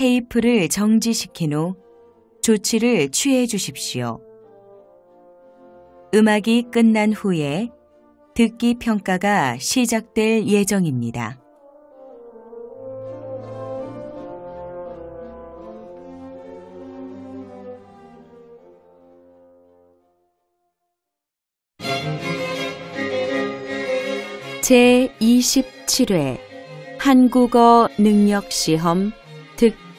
테이프를 정지시킨 후 조치를 취해 주십시오. 음악이 끝난 후에 듣기 평가가 시작될 예정입니다. 제27회 한국어 능력시험 듣기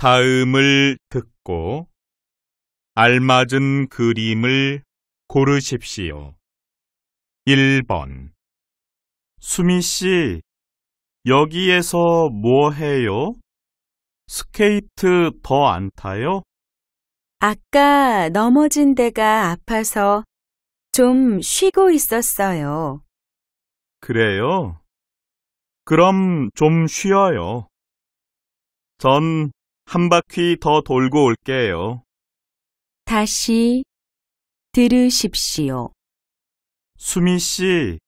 다음을 듣고 알맞은 그림을 고르십시오. 1번 수미 씨, 여기에서 뭐 해요? 스케이트 더 안 타요? 아까 넘어진 데가 아파서 좀 쉬고 있었어요. 그래요? 그럼 좀 쉬어요. 전한 바퀴 더 돌고 올게요. 다시 들으십시오. 수미 씨,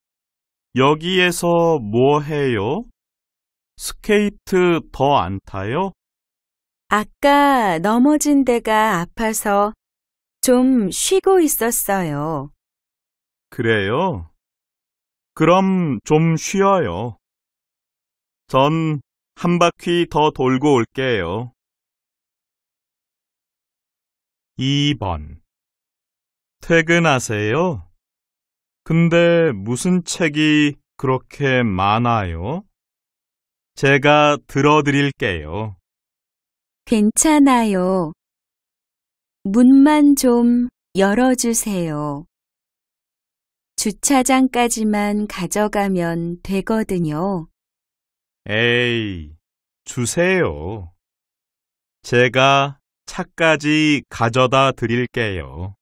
여기에서 뭐 해요? 스케이트 더 안 타요? 아까 넘어진 데가 아파서 좀 쉬고 있었어요. 그래요? 그럼 좀 쉬어요. 전 한 바퀴 더 돌고 올게요. 2번 퇴근하세요? 근데 무슨 책이 그렇게 많아요? 제가 들어드릴게요. 괜찮아요. 문만 좀 열어주세요. 주차장까지만 가져가면 되거든요. 에이, 주세요. 제가 차까지 가져다 드릴게요.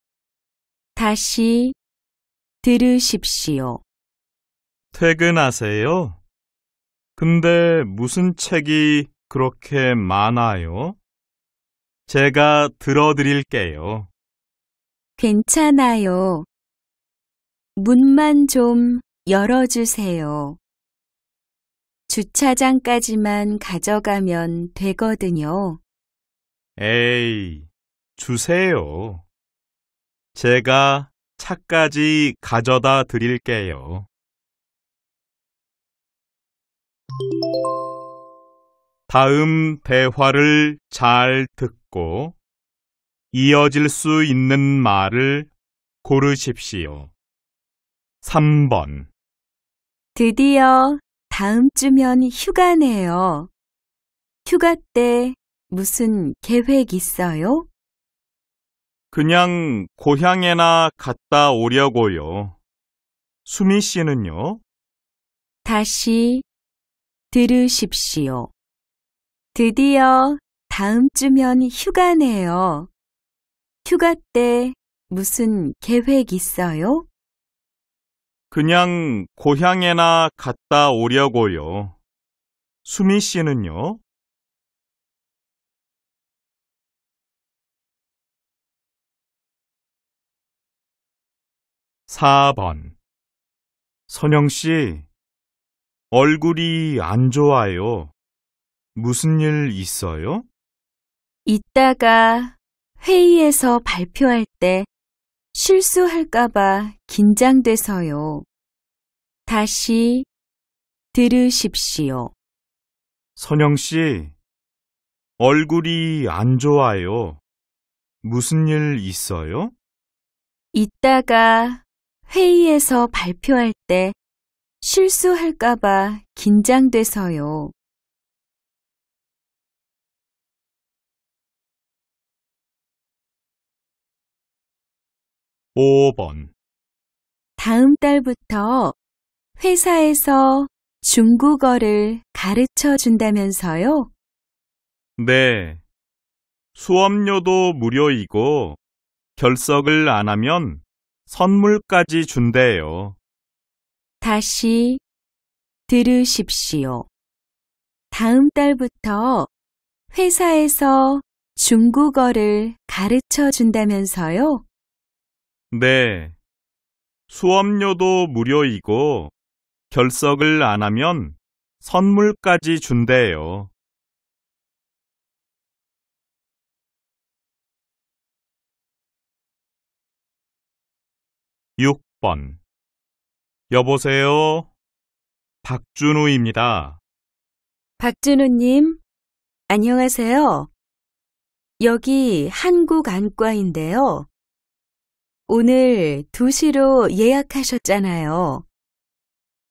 다시 들으십시오. 퇴근하세요. 근데 무슨 책이 그렇게 많아요? 제가 들어드릴게요. 괜찮아요. 문만 좀 열어주세요. 주차장까지만 가져가면 되거든요. 에이, 주세요. 제가 차까지 가져다 드릴게요. 다음 대화를 잘 듣고 이어질 수 있는 말을 고르십시오. 3번 드디어 다음 주면 휴가네요. 휴가 때 무슨 계획 있어요? 그냥 고향에나 갔다 오려고요. 수미 씨는요? 다시 들으십시오. 드디어 다음 주면 휴가네요. 휴가 때 무슨 계획 있어요? 그냥 고향에나 갔다 오려고요. 수미 씨는요? 4번 선영 씨, 얼굴이 안 좋아요. 무슨 일 있어요? 이따가 회의에서 발표할 때 실수할까봐 긴장돼서요. 다시 들으십시오. 선영 씨, 얼굴이 안 좋아요. 무슨 일 있어요? 이따가 회의에서 발표할 때 실수할까봐 긴장돼서요. 오번 다음 달부터 회사에서 중국어를 가르쳐 준다면서요? 네. 수업료도 무료이고 결석을 안 하면 선물까지 준대요. 다시 들으십시오. 다음 달부터 회사에서 중국어를 가르쳐 준다면서요? 네. 수업료도 무료이고 결석을 안 하면 선물까지 준대요. 6번 여보세요? 박준우입니다. 박준우님, 안녕하세요. 여기 한국안과인데요. 오늘 2시로 예약하셨잖아요.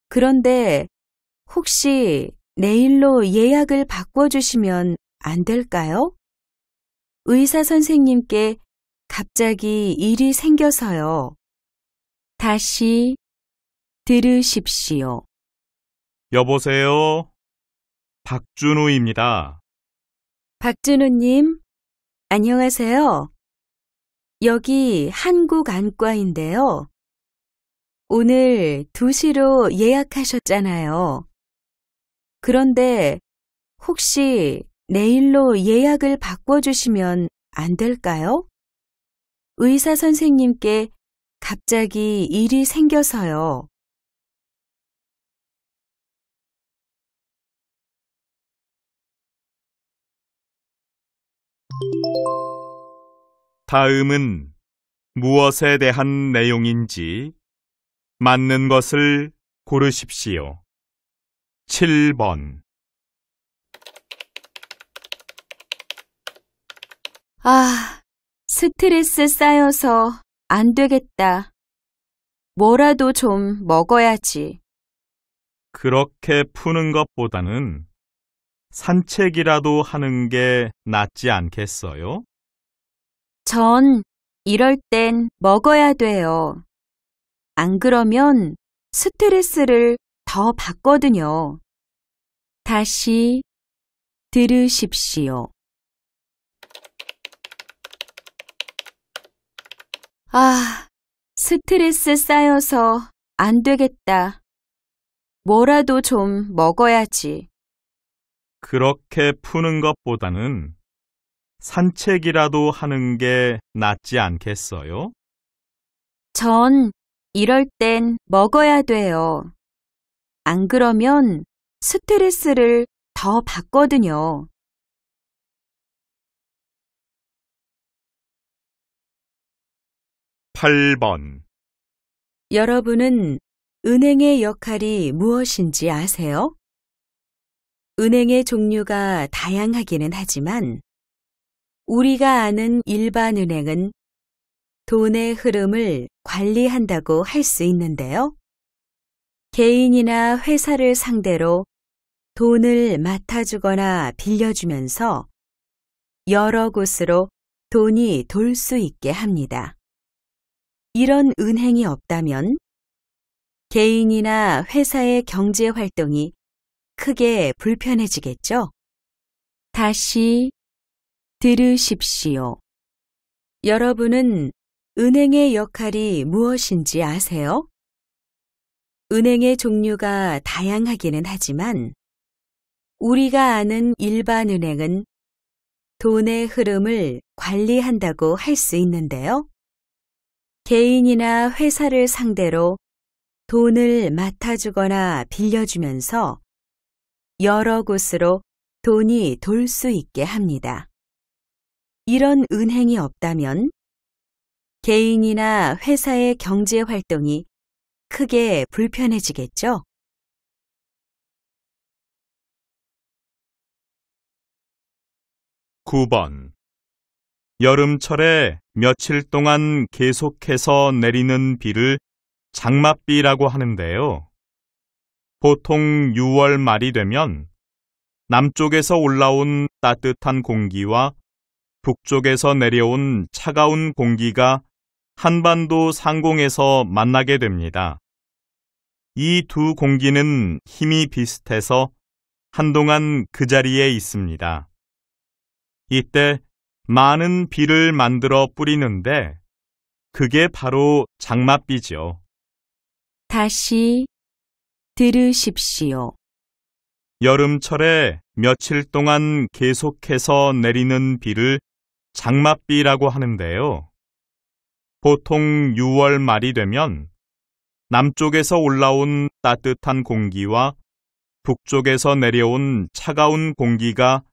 그런데 혹시 내일로 예약을 바꿔주시면 안 될까요? 의사 선생님께 갑자기 일이 생겨서요. 다시 들으십시오. 여보세요. 박준우입니다. 박준우님, 안녕하세요. 여기 한국안과인데요. 오늘 2시로 예약하셨잖아요. 그런데 혹시 내일로 예약을 바꿔주시면 안 될까요? 의사 선생님께 갑자기 일이 생겨서요. 다음은 무엇에 대한 내용인지 맞는 것을 고르십시오. 7번 아, 스트레스 쌓여서 안 되겠다. 뭐라도 좀 먹어야지. 그렇게 푸는 것보다는 산책이라도 하는 게 낫지 않겠어요? 전 이럴 땐 먹어야 돼요. 안 그러면 스트레스를 더 받거든요. 다시 들으십시오. 아, 스트레스 쌓여서 안 되겠다. 뭐라도 좀 먹어야지. 그렇게 푸는 것보다는 산책이라도 하는 게 낫지 않겠어요? 전 이럴 땐 먹어야 돼요. 안 그러면 스트레스를 더 받거든요. 8번 여러분은 은행의 역할이 무엇인지 아세요? 은행의 종류가 다양하기는 하지만 우리가 아는 일반 은행은 돈의 흐름을 관리한다고 할 수 있는데요. 개인이나 회사를 상대로 돈을 맡아주거나 빌려주면서 여러 곳으로 돈이 돌 수 있게 합니다. 이런 은행이 없다면 개인이나 회사의 경제 활동이 크게 불편해지겠죠? 다시 들으십시오. 여러분은 은행의 역할이 무엇인지 아세요? 은행의 종류가 다양하기는 하지만 우리가 아는 일반 은행은 돈의 흐름을 관리한다고 할 수 있는데요. 개인이나 회사를 상대로 돈을 맡아주거나 빌려주면서 여러 곳으로 돈이 돌 수 있게 합니다. 이런 은행이 없다면 개인이나 회사의 경제 활동이 크게 불편해지겠죠? (9번) 여름철에 며칠 동안 계속해서 내리는 비를 장맛비라고 하는데요. 보통 6월 말이 되면 남쪽에서 올라온 따뜻한 공기와 북쪽에서 내려온 차가운 공기가 한반도 상공에서 만나게 됩니다. 이 두 공기는 힘이 비슷해서 한동안 그 자리에 있습니다. 이때 많은 비를 만들어 뿌리는데 그게 바로 장맛비지요. 다시 들으십시오. 여름철에 며칠 동안 계속해서 내리는 비를 장맛비라고 하는데요. 보통 6월 말이 되면 남쪽에서 올라온 따뜻한 공기와 북쪽에서 내려온 차가운 공기가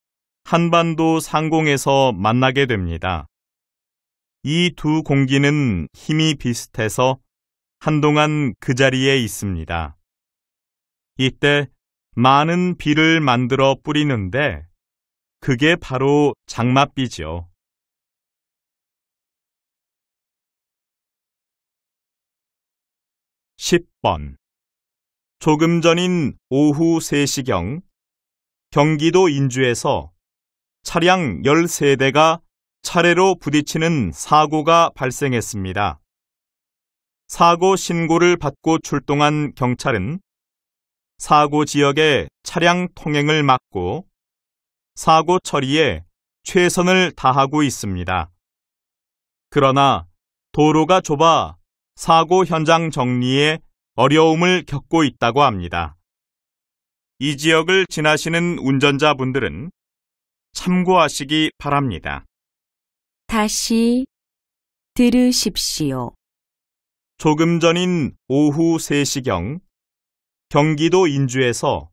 한반도 상공에서 만나게 됩니다. 이 두 공기는 힘이 비슷해서 한동안 그 자리에 있습니다. 이때 많은 비를 만들어 뿌리는데 그게 바로 장맛비죠. (10번) 조금 전인 오후 3시경 경기도 인주에서 차량 13대가 차례로 부딪히는 사고가 발생했습니다. 사고 신고를 받고 출동한 경찰은 사고 지역의 차량 통행을 막고 사고 처리에 최선을 다하고 있습니다. 그러나 도로가 좁아 사고 현장 정리에 어려움을 겪고 있다고 합니다. 이 지역을 지나시는 운전자분들은 참고하시기 바랍니다. 다시 들으십시오. 조금 전인 오후 3시경 경기도 인주에서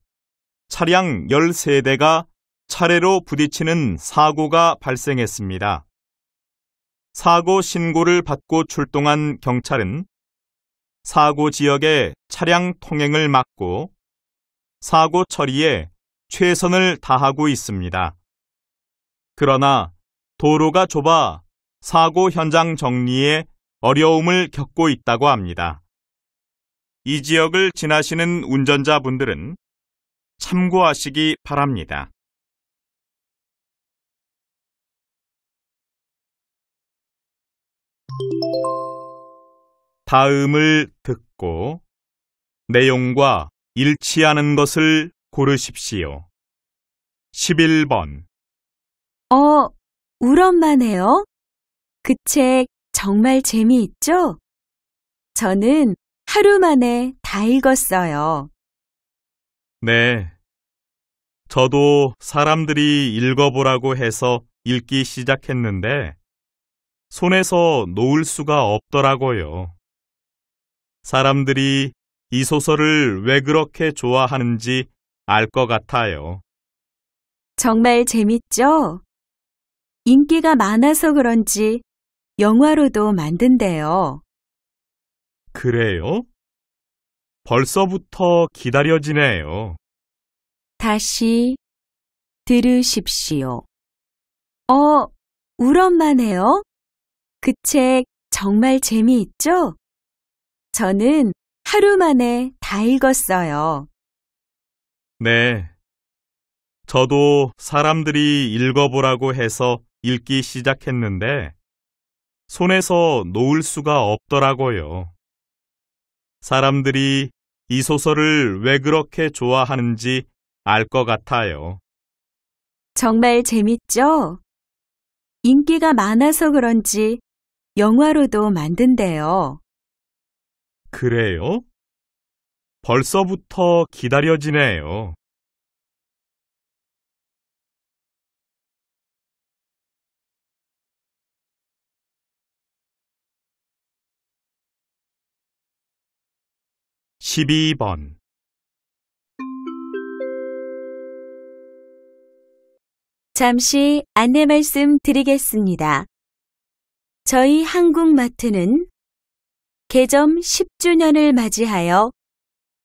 차량 13대가 차례로 부딪히는 사고가 발생했습니다. 사고 신고를 받고 출동한 경찰은 사고 지역의 차량 통행을 막고 사고 처리에 최선을 다하고 있습니다. 그러나 도로가 좁아 사고 현장 정리에 어려움을 겪고 있다고 합니다. 이 지역을 지나시는 운전자분들은 참고하시기 바랍니다. 다음을 듣고 내용과 일치하는 것을 고르십시오. 11번 어, 우엄마네요. 그 책 정말 재미있죠? 저는 하루 만에 다 읽었어요. 네. 저도 사람들이 읽어보라고 해서 읽기 시작했는데, 손에서 놓을 수가 없더라고요. 사람들이 이 소설을 왜 그렇게 좋아하는지 알 것 같아요. 정말 재밌죠? 인기가 많아서 그런지 영화로도 만든대요. 그래요? 벌써부터 기다려지네요. 다시 들으십시오. 어, 울엄만 해요? 그 책 정말 재미있죠? 저는 하루 만에 다 읽었어요. 네. 저도 사람들이 읽어보라고 해서 읽기 시작했는데 손에서 놓을 수가 없더라고요. 사람들이 이 소설을 왜 그렇게 좋아하는지 알 것 같아요. 정말 재밌죠? 인기가 많아서 그런지 영화로도 만든대요. 그래요? 벌써부터 기다려지네요. 12번 '잠시 안내 말씀 드리겠습니다. 저희 한국마트는 개점 10주년을 맞이하여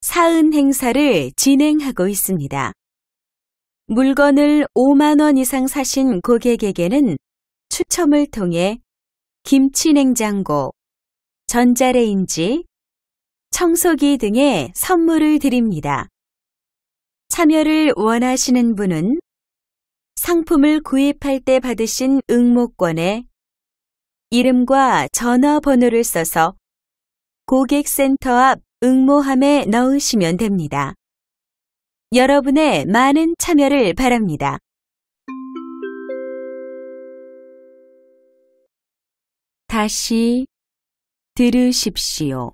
사은 행사를 진행하고 있습니다. 물건을 5만 원 이상 사신 고객에게는 추첨을 통해 김치 냉장고, 전자레인지, 청소기 등의 선물을 드립니다. 참여를 원하시는 분은 상품을 구입할 때 받으신 응모권에 이름과 전화번호를 써서 고객센터 앞 응모함에 넣으시면 됩니다. 여러분의 많은 참여를 바랍니다. 다시 들으십시오.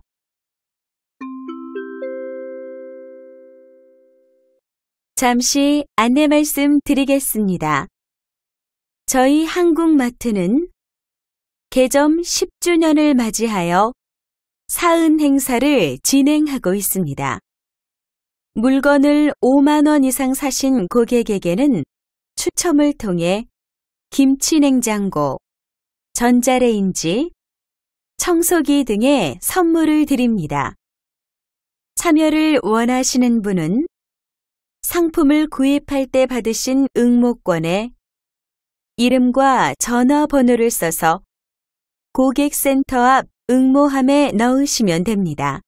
잠시 안내 말씀 드리겠습니다. 저희 한국마트는 개점 10주년을 맞이하여 사은 행사를 진행하고 있습니다. 물건을 5만원 이상 사신 고객에게는 추첨을 통해 김치냉장고, 전자레인지, 청소기 등의 선물을 드립니다. 참여를 원하시는 분은 상품을 구입할 때 받으신 응모권에 이름과 전화번호를 써서 고객센터 앞 응모함에 넣으시면 됩니다.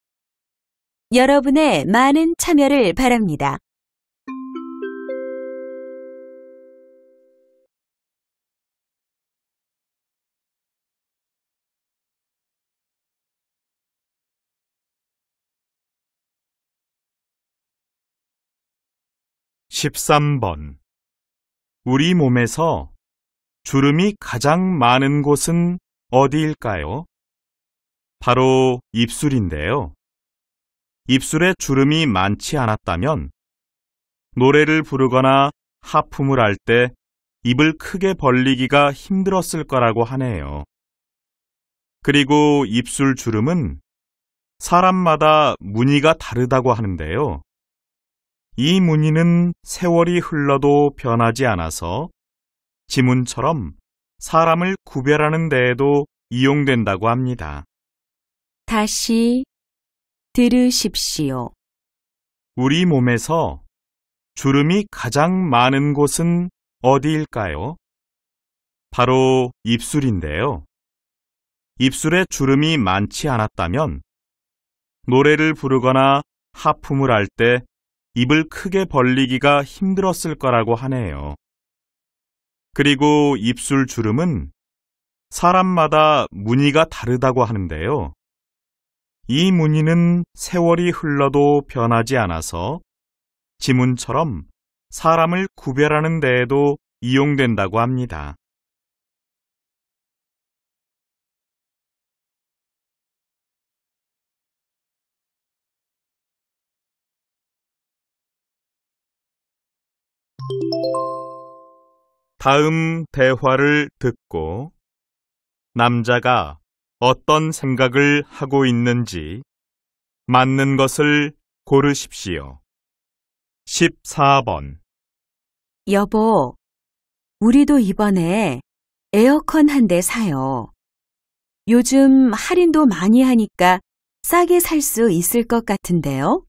여러분의 많은 참여를 바랍니다. 13번 우리 몸에서 주름이 가장 많은 곳은 어디일까요? 바로 입술인데요. 입술에 주름이 많지 않았다면 노래를 부르거나 하품을 할 때 입을 크게 벌리기가 힘들었을 거라고 하네요. 그리고 입술 주름은 사람마다 무늬가 다르다고 하는데요. 이 무늬는 세월이 흘러도 변하지 않아서 지문처럼 사람을 구별하는 데에도 이용된다고 합니다. 다시 들으십시오. 우리 몸에서 주름이 가장 많은 곳은 어디일까요? 바로 입술인데요. 입술에 주름이 많지 않았다면 노래를 부르거나 하품을 할때 입을 크게 벌리기가 힘들었을 거라고 하네요. 그리고 입술 주름은 사람마다 무늬가 다르다고 하는데요. 이 무늬는 세월이 흘러도 변하지 않아서 지문처럼 사람을 구별하는 데에도 이용된다고 합니다. 다음 대화를 듣고 남자가 어떤 생각을 하고 있는지 맞는 것을 고르십시오. 14번 여보, 우리도 이번에 에어컨 한 대 사요. 요즘 할인도 많이 하니까 싸게 살 수 있을 것 같은데요?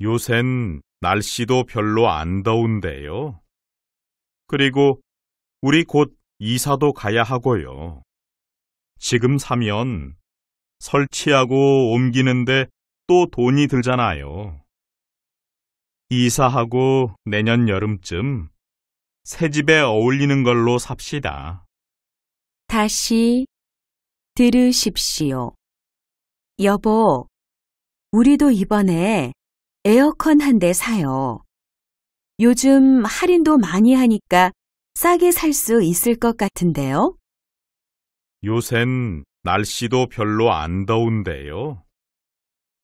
요샌 날씨도 별로 안 더운데요. 그리고 우리 곧 이사도 가야 하고요. 지금 사면 설치하고 옮기는데 또 돈이 들잖아요. 이사하고 내년 여름쯤 새 집에 어울리는 걸로 삽시다. 다시 들으십시오. 여보, 우리도 이번에 에어컨 한 대 사요. 요즘 할인도 많이 하니까 싸게 살 수 있을 것 같은데요. 요샌 날씨도 별로 안 더운데요.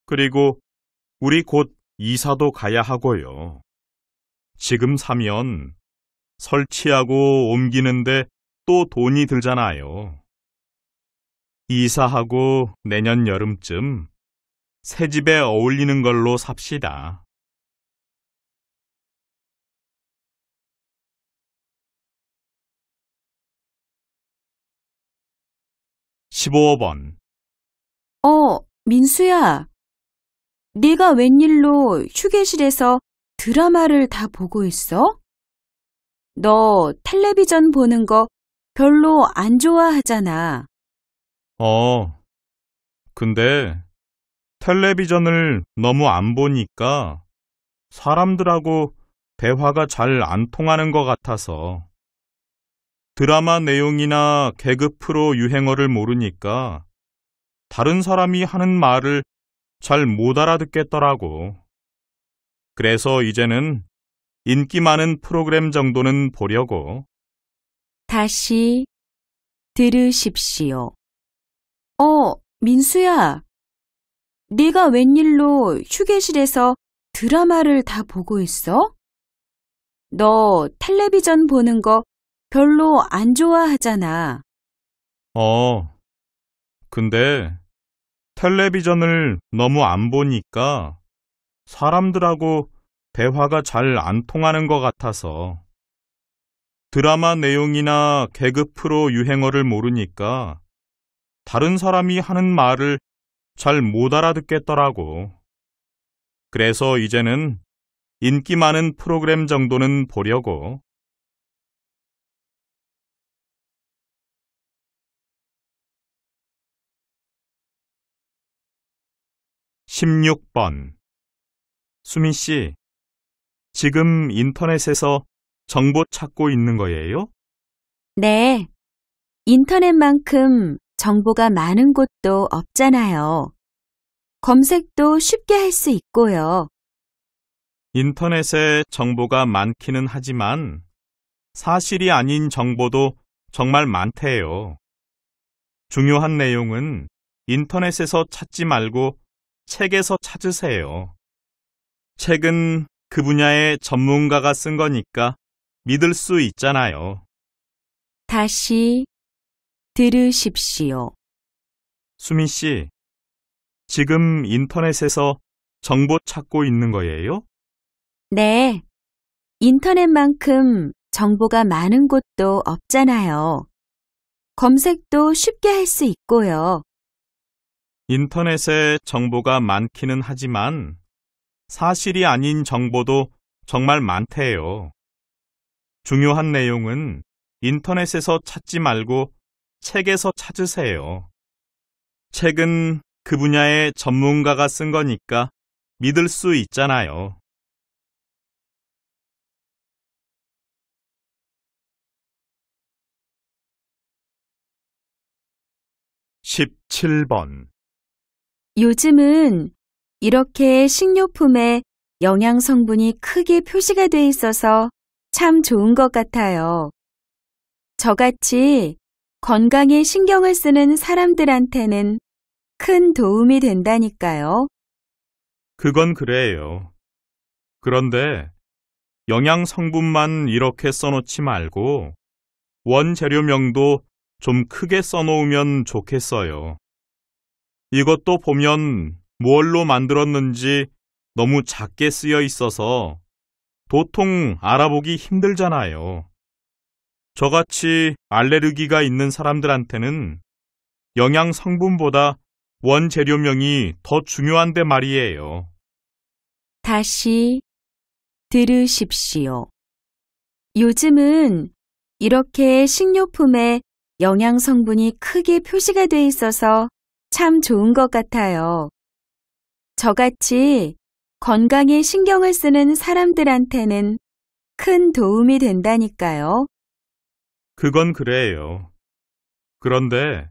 그리고 우리 곧 이사도 가야 하고요. 지금 사면 설치하고 옮기는데 또 돈이 들잖아요. 이사하고 내년 여름쯤 새 집에 어울리는 걸로 삽시다. 십오 번 어, 민수야. 네가 웬일로 휴게실에서 드라마를 다 보고 있어? 너 텔레비전 보는 거 별로 안 좋아하잖아. 어, 근데 텔레비전을 너무 안 보니까 사람들하고 대화가 잘 안 통하는 것 같아서 드라마 내용이나 개그 프로 유행어를 모르니까 다른 사람이 하는 말을 잘 못 알아듣겠더라고. 그래서 이제는 인기 많은 프로그램 정도는 보려고. 다시 들으십시오. 어, 민수야. 네가 웬일로 휴게실에서 드라마를 다 보고 있어? 너 텔레비전 보는 거 별로 안 좋아하잖아. 어, 근데 텔레비전을 너무 안 보니까 사람들하고 대화가 잘 안 통하는 것 같아서 드라마 내용이나 개그 프로 유행어를 모르니까 다른 사람이 하는 말을 잘못 알아듣겠더라고. 그래서 이제는 인기 많은 프로그램 정도는 보려고. 1 6번수미 씨, 지금 인터넷에서 정보 찾고 있는 거예요? 네. 인터넷만큼 정보가 많은 곳도 없잖아요. 검색도 쉽게 할 수 있고요. 인터넷에 정보가 많기는 하지만 사실이 아닌 정보도 정말 많대요. 중요한 내용은 인터넷에서 찾지 말고 책에서 찾으세요. 책은 그 분야의 전문가가 쓴 거니까 믿을 수 있잖아요. 다시 들으십시오. 수민 씨, 지금 인터넷에서 정보 찾고 있는 거예요? 네. 인터넷만큼 정보가 많은 곳도 없잖아요. 검색도 쉽게 할 수 있고요. 인터넷에 정보가 많기는 하지만 사실이 아닌 정보도 정말 많대요. 중요한 내용은 인터넷에서 찾지 말고 책에서 찾으세요. 책은 그 분야의 전문가가 쓴 거니까 믿을 수 있잖아요. 십칠 번 요즘은 이렇게 식료품에 영양 성분이 크게 표시가 돼 있어서 참 좋은 것 같아요. 저같이 건강에 신경을 쓰는 사람들한테는 큰 도움이 된다니까요. 그건 그래요. 그런데 영양 성분만 이렇게 써놓지 말고 원재료명도 좀 크게 써놓으면 좋겠어요. 이것도 보면 뭘로 만들었는지 너무 작게 쓰여 있어서 도통 알아보기 힘들잖아요. 저같이 알레르기가 있는 사람들한테는 영양 성분보다 원재료명이 더 중요한데 말이에요. 다시 들으십시오. 요즘은 이렇게 식료품에 영양 성분이 크게 표시가 돼 있어서 참 좋은 것 같아요. 저같이 건강에 신경을 쓰는 사람들한테는 큰 도움이 된다니까요. 그건 그래요. 그런데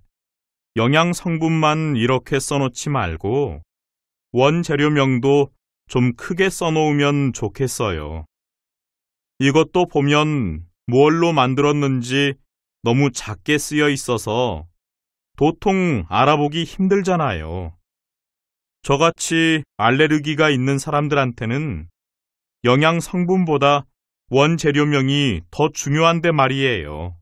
영양 성분만 이렇게 써놓지 말고 원재료명도 좀 크게 써놓으면 좋겠어요. 이것도 보면 뭘로 만들었는지 너무 작게 쓰여 있어서 도통 알아보기 힘들잖아요. 저같이 알레르기가 있는 사람들한테는 영양 성분보다 원재료명이 더 중요한데 말이에요.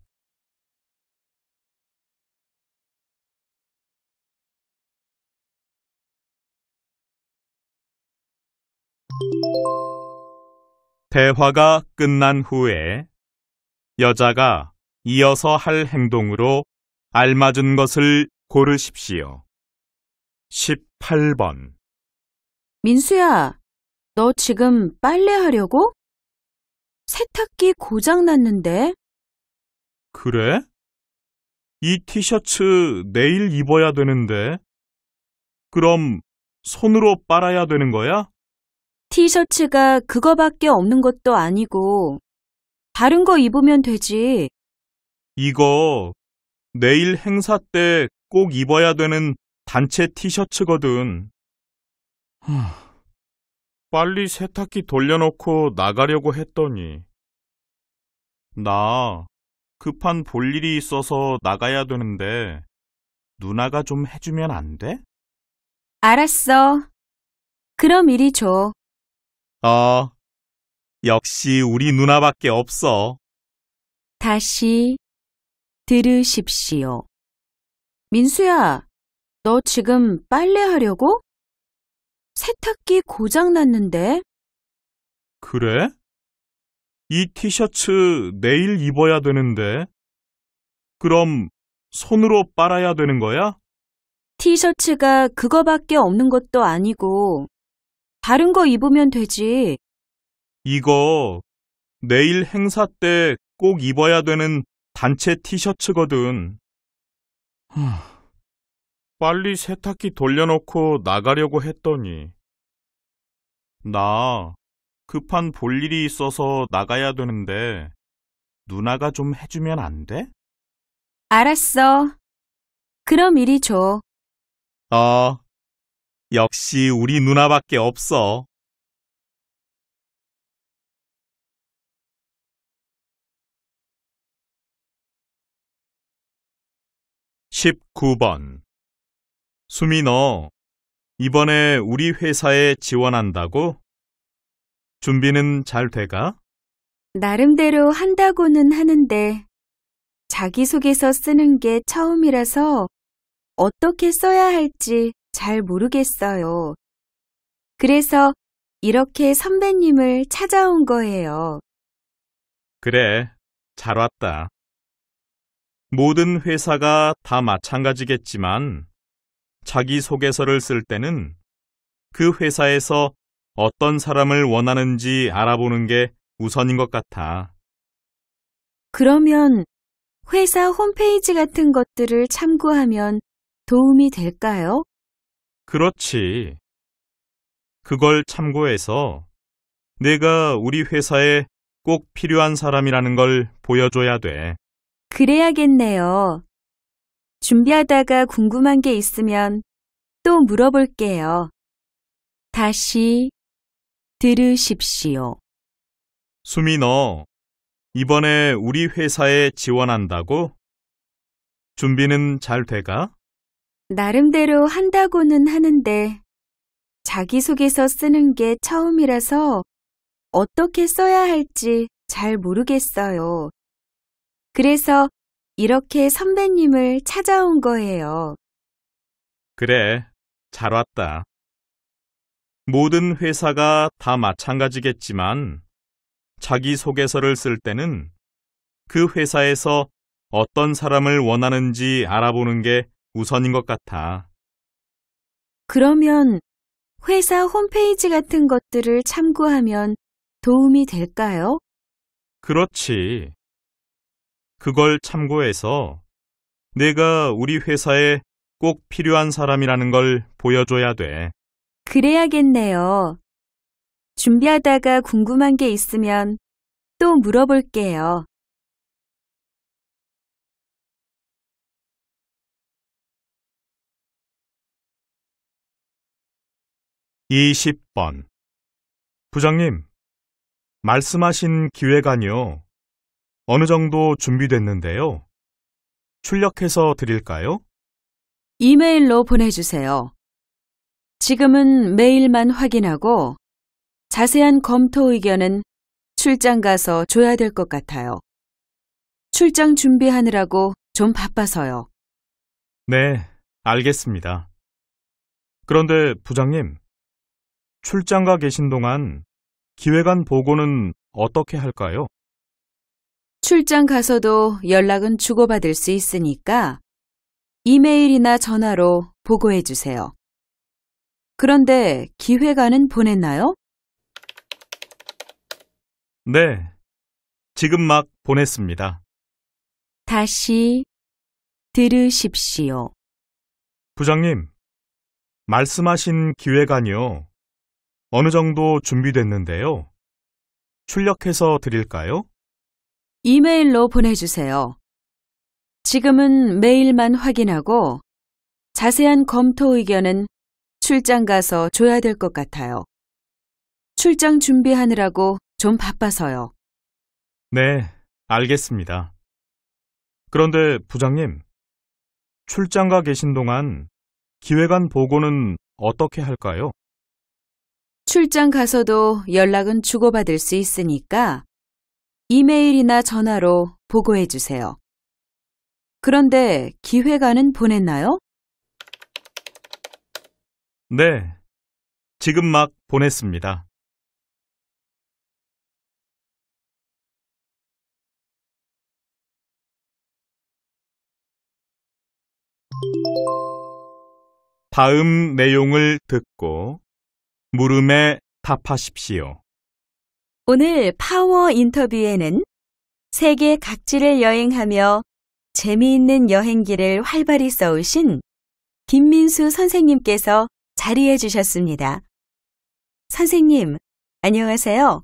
대화가 끝난 후에 여자가 이어서 할 행동으로 알맞은 것을 고르십시오. 18번 민수야, 너 지금 빨래하려고? 세탁기 고장났는데? 그래? 이 티셔츠 내일 입어야 되는데. 그럼 손으로 빨아야 되는 거야? 티셔츠가 그거밖에 없는 것도 아니고 다른 거 입으면 되지. 이거 내일 행사 때 꼭 입어야 되는 단체 티셔츠거든. 빨리 세탁기 돌려놓고 나가려고 했더니 나 급한 볼 일이 있어서 나가야 되는데 누나가 좀 해주면 안 돼? 알았어. 그럼 이리 줘. 어, 역시 우리 누나밖에 없어. 다시 들으십시오. 민수야, 너 지금 빨래하려고? 세탁기 고장났는데? 그래? 이 티셔츠 내일 입어야 되는데. 그럼 손으로 빨아야 되는 거야? 티셔츠가 그거밖에 없는 것도 아니고 다른 거 입으면 되지. 이거 내일 행사 때 꼭 입어야 되는 단체 티셔츠거든. 빨리 세탁기 돌려놓고 나가려고 했더니 나 급한 볼 일이 있어서 나가야 되는데 누나가 좀 해주면 안 돼? 알았어. 그럼 이리 줘. 아, 역시 우리 누나밖에 없어. 1 9번 수미 너 이번에 우리 회사에 지원한다고? 준비는 잘 돼가? 나름대로 한다고는 하는데 자기소개서 쓰는 게 처음이라서 어떻게 써야 할지 잘 모르겠어요. 그래서 이렇게 선배님을 찾아온 거예요. 그래, 잘 왔다. 모든 회사가 다 마찬가지겠지만 자기소개서를 쓸 때는 그 회사에서 어떤 사람을 원하는지 알아보는 게 우선인 것 같아. 그러면 회사 홈페이지 같은 것들을 참고하면 도움이 될까요? 그렇지. 그걸 참고해서 내가 우리 회사에 꼭 필요한 사람이라는 걸 보여줘야 돼. 그래야겠네요. 준비하다가 궁금한 게 있으면 또 물어볼게요. 다시 들으십시오. 수미 너 이번에 우리 회사에 지원한다고? 준비는 잘 돼가? 나름대로 한다고는 하는데 자기소개서 쓰는 게 처음이라서 어떻게 써야 할지 잘 모르겠어요. 그래서 이렇게 선배님을 찾아온 거예요. 그래, 잘 왔다. 모든 회사가 다 마찬가지겠지만 자기소개서를 쓸 때는 그 회사에서 어떤 사람을 원하는지 알아보는 게 우선인 것 같아. 그러면 회사 홈페이지 같은 것들을 참고하면 도움이 될까요? 그렇지. 그걸 참고해서 내가 우리 회사에 꼭 필요한 사람이라는 걸 보여줘야 돼. 그래야겠네요. 준비하다가 궁금한 게 있으면 또 물어볼게요. 20번 부장님, 말씀하신 기획안요. 이 어느 정도 준비됐는데요. 출력해서 드릴까요? 이메일로 보내주세요. 지금은 메일만 확인하고 자세한 검토 의견은 출장 가서 줘야 될 것 같아요. 출장 준비하느라고 좀 바빠서요. 네, 알겠습니다. 그런데 부장님, 출장가 계신 동안 기획안 보고는 어떻게 할까요? 출장 가서도 연락은 주고받을 수 있으니까 이메일이나 전화로 보고해 주세요. 그런데 기획안은 보냈나요? 네, 지금 막 보냈습니다. 다시 들으십시오. 부장님, 말씀하신 기획안이요. 어느 정도 준비됐는데요. 출력해서 드릴까요? 이메일로 보내주세요. 지금은 메일만 확인하고 자세한 검토 의견은 출장 가서 줘야 될 것 같아요. 출장 준비하느라고 좀 바빠서요. 네, 알겠습니다. 그런데 부장님, 출장 가 계신 동안 기획안 보고는 어떻게 할까요? 출장 가서도 연락은 주고받을 수 있으니까 이메일이나 전화로 보고해 주세요. 그런데 기획안은 보냈나요? 네, 지금 막 보냈습니다. 다음 내용을 듣고 물음에 답하십시오. 오늘 파워 인터뷰에는 세계 각지를 여행하며 재미있는 여행기를 활발히 써오신 김민수 선생님께서 자리해 주셨습니다. 선생님, 안녕하세요.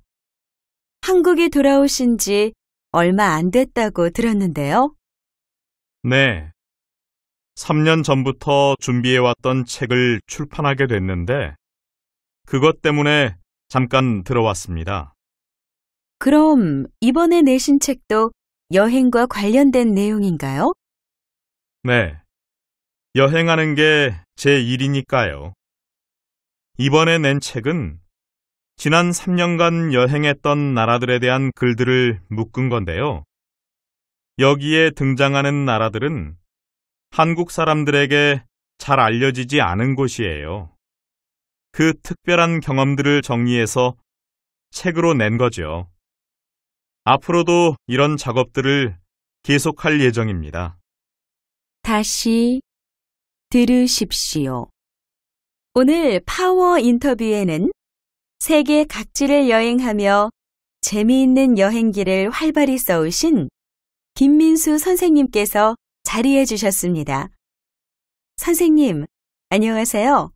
한국에 돌아오신 지 얼마 안 됐다고 들었는데요. 네. 3년 전부터 준비해왔던 책을 출판하게 됐는데 그것 때문에 잠깐 들어왔습니다. 그럼 이번에 내신 책도 여행과 관련된 내용인가요? 네. 여행하는 게 제 일이니까요. 이번에 낸 책은 지난 3년간 여행했던 나라들에 대한 글들을 묶은 건데요. 여기에 등장하는 나라들은 한국 사람들에게 잘 알려지지 않은 곳이에요. 그 특별한 경험들을 정리해서 책으로 낸 거죠. 앞으로도 이런 작업들을 계속할 예정입니다. 다시 들으십시오. 오늘 파워 인터뷰에는 세계 각지를 여행하며 재미있는 여행기를 활발히 써오신 김민수 선생님께서 자리해 주셨습니다. 선생님, 안녕하세요.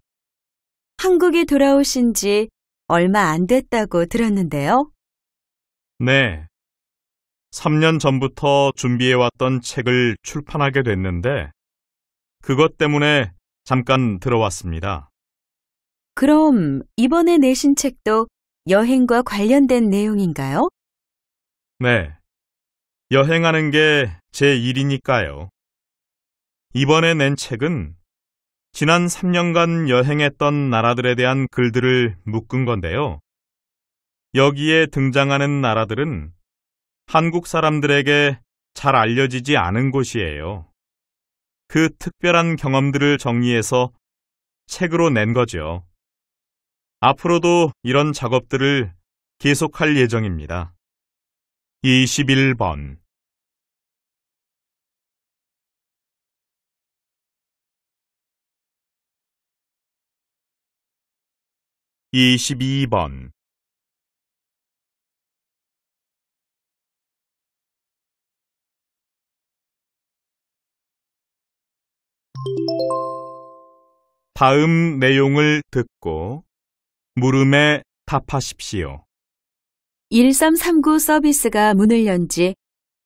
한국에 돌아오신 지 얼마 안 됐다고 들었는데요. 네. 3년 전부터 준비해왔던 책을 출판하게 됐는데, 그것 때문에 잠깐 들어왔습니다. 그럼 이번에 내신 책도 여행과 관련된 내용인가요? 네. 여행하는 게 제 일이니까요. 이번에 낸 책은 지난 3년간 여행했던 나라들에 대한 글들을 묶은 건데요. 여기에 등장하는 나라들은 한국 사람들에게 잘 알려지지 않은 곳이에요. 그 특별한 경험들을 정리해서 책으로 낸 거죠. 앞으로도 이런 작업들을 계속할 예정입니다. 21번 22번 다음 내용을 듣고 물음에 답하십시오. 1339 서비스가 문을 연 지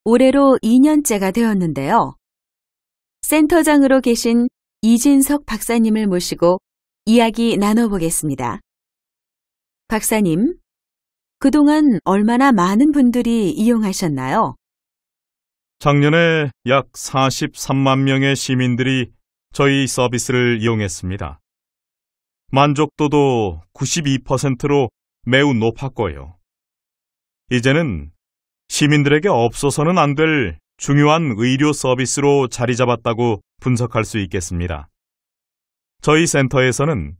올해로 2년째가 되었는데요. 센터장으로 계신 이진석 박사님을 모시고 이야기 나눠보겠습니다. 박사님, 그동안 얼마나 많은 분들이 이용하셨나요? 작년에 약 43만 명의 시민들이 저희 서비스를 이용했습니다. 만족도도 92%로 매우 높았고요. 이제는 시민들에게 없어서는 안 될 중요한 의료 서비스로 자리 잡았다고 분석할 수 있겠습니다. 저희 센터에서는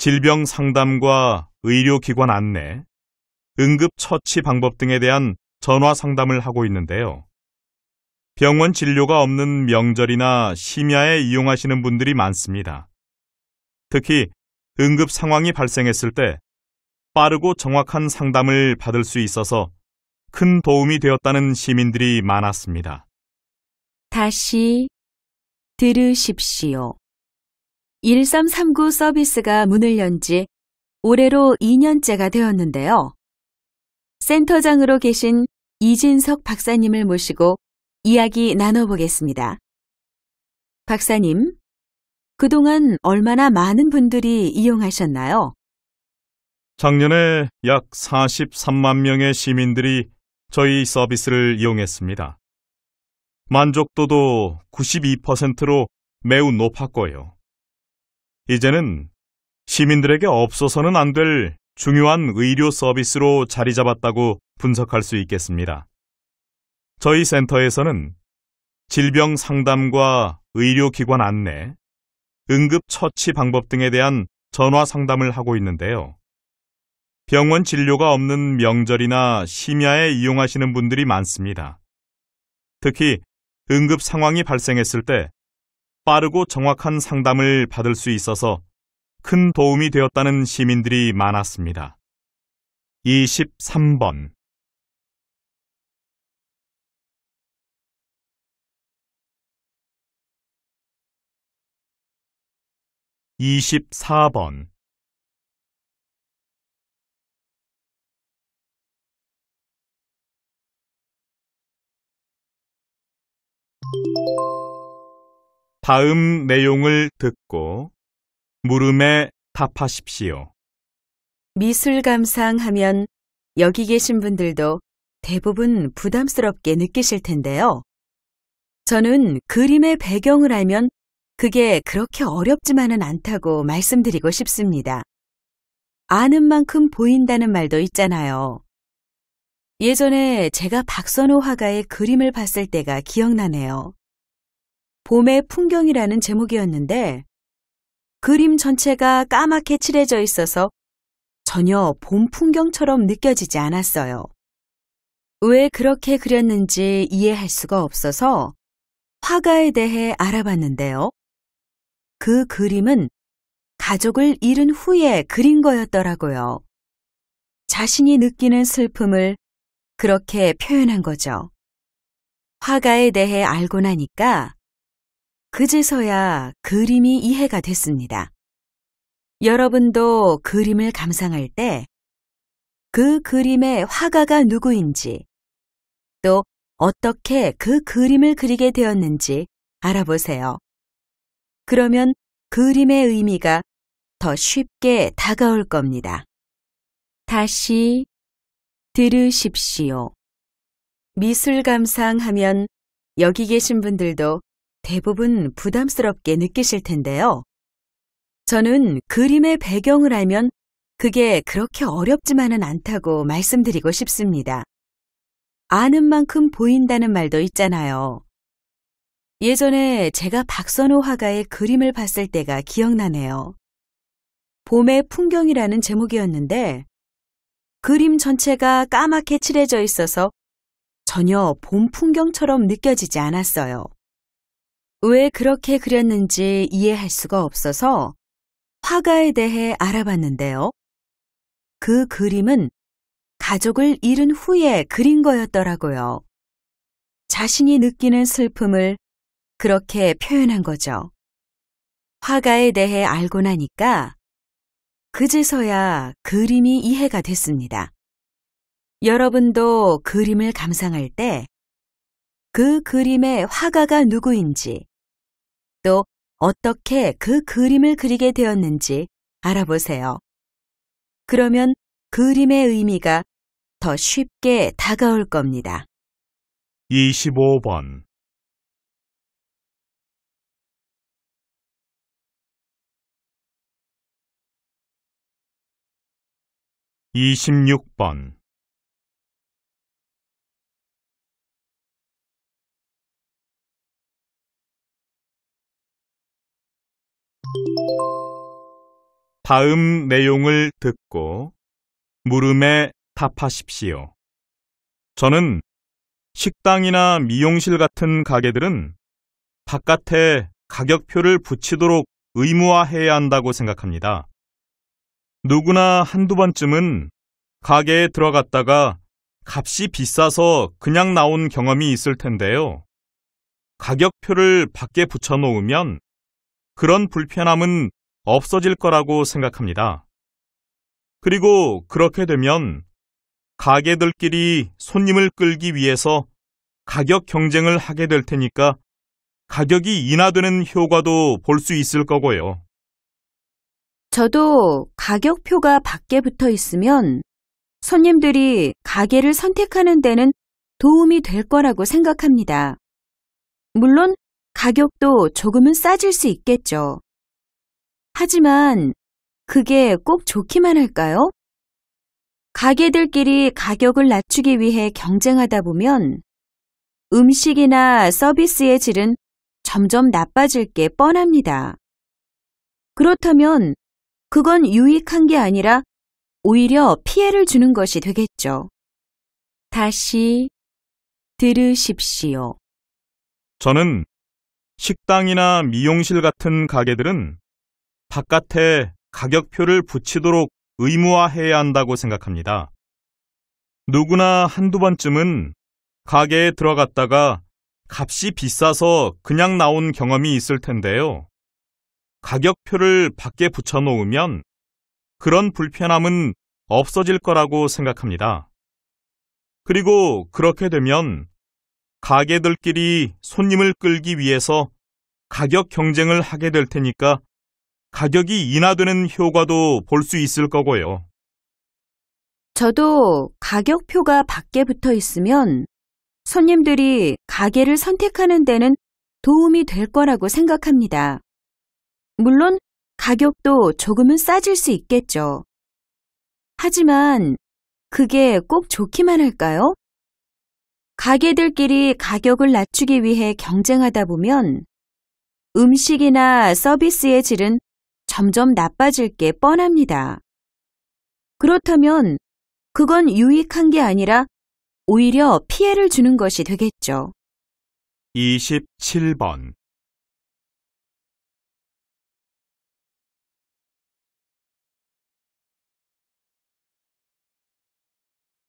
질병 상담과 의료기관 안내, 응급처치 방법 등에 대한 전화 상담을 하고 있는데요. 병원 진료가 없는 명절이나 심야에 이용하시는 분들이 많습니다. 특히 응급 상황이 발생했을 때 빠르고 정확한 상담을 받을 수 있어서 큰 도움이 되었다는 시민들이 많았습니다. 다시 들으십시오. 1339 서비스가 문을 연 지 올해로 2년째가 되었는데요. 센터장으로 계신 이진석 박사님을 모시고 이야기 나눠보겠습니다. 박사님, 그동안 얼마나 많은 분들이 이용하셨나요? 작년에 약 43만 명의 시민들이 저희 서비스를 이용했습니다. 만족도도 92%로 매우 높았고요. 이제는 시민들에게 없어서는 안 될 중요한 의료 서비스로 자리 잡았다고 분석할 수 있겠습니다. 저희 센터에서는 질병 상담과 의료기관 안내, 응급처치 방법 등에 대한 전화 상담을 하고 있는데요. 병원 진료가 없는 명절이나 심야에 이용하시는 분들이 많습니다. 특히 응급 상황이 발생했을 때 빠르고 정확한 상담을 받을 수 있어서 큰 도움이 되었다는 시민들이 많았습니다. 23번 이십사 번 다음 내용을 듣고 물음에 답하십시오. 미술 감상하면 여기 계신 분들도 대부분 부담스럽게 느끼실 텐데요. 저는 그림의 배경을 알면 그게 그렇게 어렵지만은 않다고 말씀드리고 싶습니다. 아는 만큼 보인다는 말도 있잖아요. 예전에 제가 박선호 화가의 그림을 봤을 때가 기억나네요. 봄의 풍경이라는 제목이었는데 그림 전체가 까맣게 칠해져 있어서 전혀 봄 풍경처럼 느껴지지 않았어요. 왜 그렇게 그렸는지 이해할 수가 없어서 화가에 대해 알아봤는데요. 그 그림은 가족을 잃은 후에 그린 거였더라고요. 자신이 느끼는 슬픔을 그렇게 표현한 거죠. 화가에 대해 알고 나니까 그제서야 그림이 이해가 됐습니다. 여러분도 그림을 감상할 때 그 그림의 화가가 누구인지 또 어떻게 그 그림을 그리게 되었는지 알아보세요. 그러면 그림의 의미가 더 쉽게 다가올 겁니다. 다시 들으십시오. 미술 감상하면 여기 계신 분들도 대부분 부담스럽게 느끼실 텐데요. 저는 그림의 배경을 알면 그게 그렇게 어렵지만은 않다고 말씀드리고 싶습니다. 아는 만큼 보인다는 말도 있잖아요. 예전에 제가 박선호 화가의 그림을 봤을 때가 기억나네요. 봄의 풍경이라는 제목이었는데 그림 전체가 까맣게 칠해져 있어서 전혀 봄 풍경처럼 느껴지지 않았어요. 왜 그렇게 그렸는지 이해할 수가 없어서 화가에 대해 알아봤는데요. 그 그림은 가족을 잃은 후에 그린 거였더라고요. 자신이 느끼는 슬픔을 그렇게 표현한 거죠. 화가에 대해 알고 나니까 그제서야 그림이 이해가 됐습니다. 여러분도 그림을 감상할 때 그 그림의 화가가 누구인지 또 어떻게 그 그림을 그리게 되었는지 알아보세요. 그러면 그림의 의미가 더 쉽게 다가올 겁니다. 25번 26번 다음 내용을 듣고 물음에 답하십시오. 저는 식당이나 미용실 같은 가게들은 바깥에 가격표를 붙이도록 의무화해야 한다고 생각합니다. 누구나 한두 번쯤은 가게에 들어갔다가 값이 비싸서 그냥 나온 경험이 있을 텐데요. 가격표를 밖에 붙여놓으면 그런 불편함은 없어질 거라고 생각합니다. 그리고 그렇게 되면 가게들끼리 손님을 끌기 위해서 가격 경쟁을 하게 될 테니까 가격이 인하되는 효과도 볼 수 있을 거고요. 저도 가격표가 밖에 붙어 있으면 손님들이 가게를 선택하는 데는 도움이 될 거라고 생각합니다. 물론 가격도 조금은 싸질 수 있겠죠. 하지만 그게 꼭 좋기만 할까요? 가게들끼리 가격을 낮추기 위해 경쟁하다 보면 음식이나 서비스의 질은 점점 나빠질 게 뻔합니다. 그렇다면 그건 유익한 게 아니라 오히려 피해를 주는 것이 되겠죠. 다시 들으십시오. 저는 식당이나 미용실 같은 가게들은 바깥에 가격표를 붙이도록 의무화해야 한다고 생각합니다. 누구나 한두 번쯤은 가게에 들어갔다가 값이 비싸서 그냥 나온 경험이 있을 텐데요. 가격표를 밖에 붙여놓으면 그런 불편함은 없어질 거라고 생각합니다. 그리고 그렇게 되면 가게들끼리 손님을 끌기 위해서 가격 경쟁을 하게 될 테니까 가격이 인하되는 효과도 볼 수 있을 거고요. 저도 가격표가 밖에 붙어 있으면 손님들이 가게를 선택하는 데는 도움이 될 거라고 생각합니다. 물론 가격도 조금은 싸질 수 있겠죠. 하지만 그게 꼭 좋기만 할까요? 가게들끼리 가격을 낮추기 위해 경쟁하다 보면 음식이나 서비스의 질은 점점 나빠질 게 뻔합니다. 그렇다면 그건 유익한 게 아니라 오히려 피해를 주는 것이 되겠죠. 27번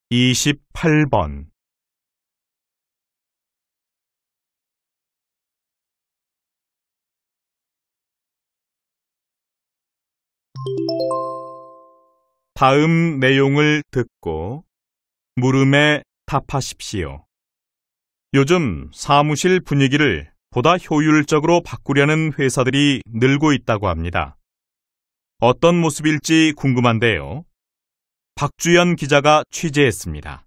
2 8번 다음 내용을 듣고 물음에 답하십시오. 요즘 사무실 분위기를 보다 효율적으로 바꾸려는 회사들이 늘고 있다고 합니다. 어떤 모습일지 궁금한데요. 박주연 기자가 취재했습니다.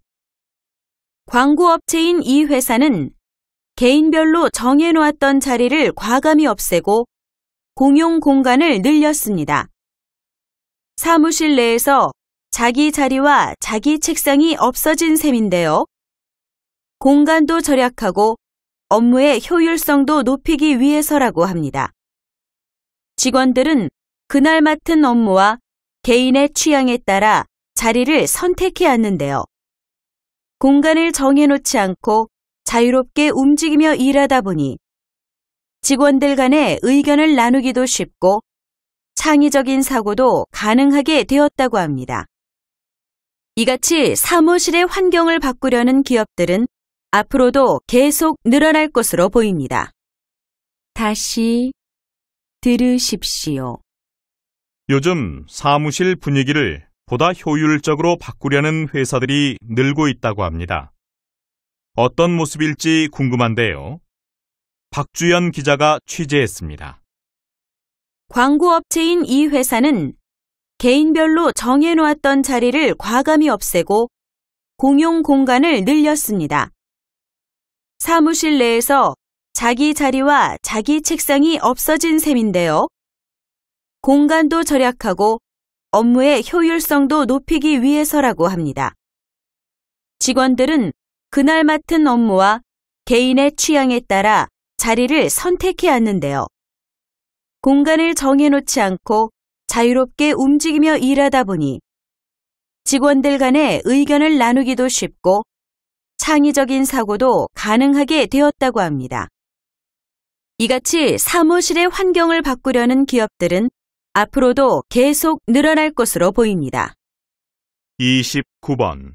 광고업체인 이 회사는 개인별로 정해놓았던 자리를 과감히 없애고 공용 공간을 늘렸습니다. 사무실 내에서 자기 자리와 자기 책상이 없어진 셈인데요. 공간도 절약하고 업무의 효율성도 높이기 위해서라고 합니다. 직원들은 그날 맡은 업무와 개인의 취향에 따라 자리를 선택해 왔는데요. 공간을 정해놓지 않고 자유롭게 움직이며 일하다 보니 직원들 간의 의견을 나누기도 쉽고 창의적인 사고도 가능하게 되었다고 합니다. 이같이 사무실의 환경을 바꾸려는 기업들은 앞으로도 계속 늘어날 것으로 보입니다. 다시 들으십시오. 요즘 사무실 분위기를 보다 효율적으로 바꾸려는 회사들이 늘고 있다고 합니다. 어떤 모습일지 궁금한데요. 박주연 기자가 취재했습니다. 광고업체인 이 회사는 개인별로 정해놓았던 자리를 과감히 없애고 공용 공간을 늘렸습니다. 사무실 내에서 자기 자리와 자기 책상이 없어진 셈인데요. 공간도 절약하고 업무의 효율성도 높이기 위해서라고 합니다. 직원들은 그날 맡은 업무와 개인의 취향에 따라 자리를 선택해 왔는데요. 공간을 정해놓지 않고 자유롭게 움직이며 일하다 보니 직원들 간의 의견을 나누기도 쉽고 창의적인 사고도 가능하게 되었다고 합니다. 이같이 사무실의 환경을 바꾸려는 기업들은 앞으로도 계속 늘어날 것으로 보입니다. 29번